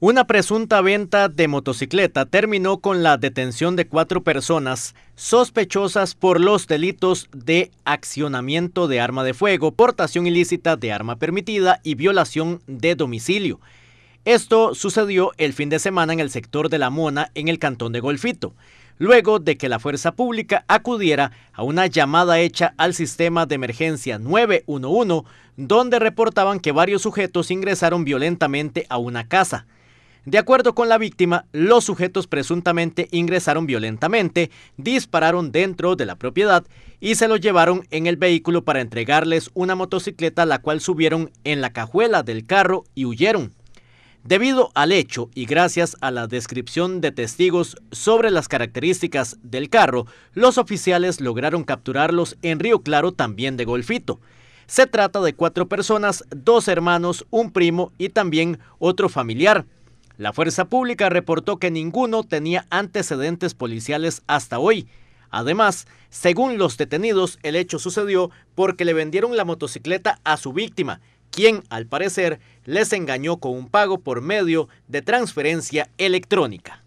Una presunta venta de motocicleta terminó con la detención de cuatro personas sospechosas por los delitos de accionamiento de arma de fuego, portación ilícita de arma permitida y violación de domicilio. Esto sucedió el fin de semana en el sector de La Mona, en el cantón de Golfito, luego de que la fuerza pública acudiera a una llamada hecha al sistema de emergencia 911, donde reportaban que varios sujetos ingresaron violentamente a una casa. De acuerdo con la víctima, los sujetos presuntamente ingresaron violentamente, dispararon dentro de la propiedad y se lo llevaron en el vehículo para entregarles una motocicleta la cual subieron en la cajuela del carro y huyeron. Debido al hecho y gracias a la descripción de testigos sobre las características del carro, los oficiales lograron capturarlos en Río Claro también de Golfito. Se trata de cuatro personas, dos hermanos, un primo y también otro familiar. La Fuerza Pública reportó que ninguno tenía antecedentes policiales hasta hoy. Además, según los detenidos, el hecho sucedió porque le vendieron la motocicleta a su víctima, quien, al parecer, les engañó con un pago por medio de transferencia electrónica.